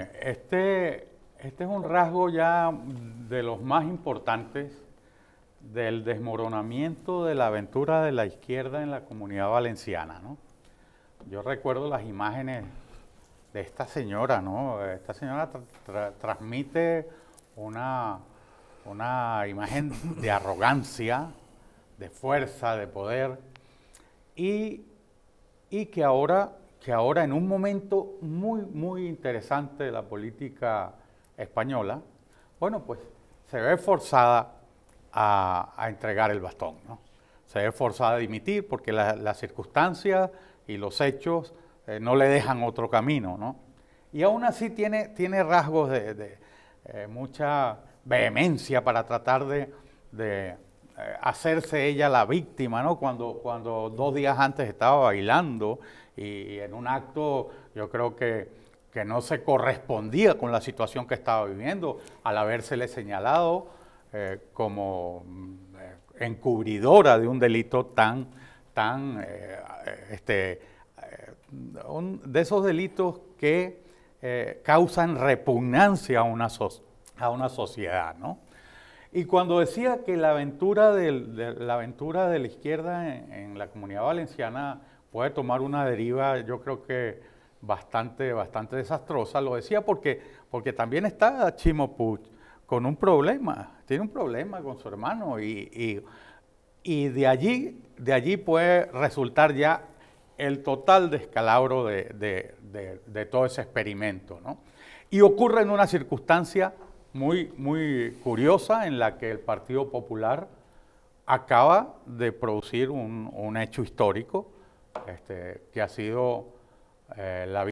Este, este es un rasgo ya de los más importantes del desmoronamiento de la aventura de la izquierda en la comunidad valenciana. ¿no? Yo recuerdo las imágenes de esta señora, ¿no? Esta señora transmite una, una imagen de arrogancia, de fuerza, de poder, y, y que ahora que ahora en un momento muy, muy interesante de la política española, bueno, pues se ve forzada a, entregar el bastón, ¿no? Se ve forzada a dimitir porque las circunstancias y los hechos eh, no le dejan otro camino, Y aún así tiene, tiene rasgos de, eh, mucha vehemencia para tratar de eh, hacerse ella la víctima, ¿no? Cuando, cuando dos días antes estaba bailando y en un acto yo creo que, que no se correspondía con la situación que estaba viviendo al habérsele señalado eh, como eh, encubridora de un delito tan, tan, este, de esos delitos que causan repugnancia a una, a una sociedad, ¿no? Y cuando decía que la aventura, de, la, aventura de la izquierda en, la comunidad valenciana puede tomar una deriva, yo creo que bastante, bastante desastrosa, lo decía porque, porque también está Chimo Puig con un problema, tiene un problema con su hermano y, y, de, allí, de allí puede resultar ya el total descalabro de, todo ese experimento. Y ocurre en una circunstancia muy, muy curiosa en la que el Partido Popular acaba de producir un, hecho histórico este, que ha sido eh, la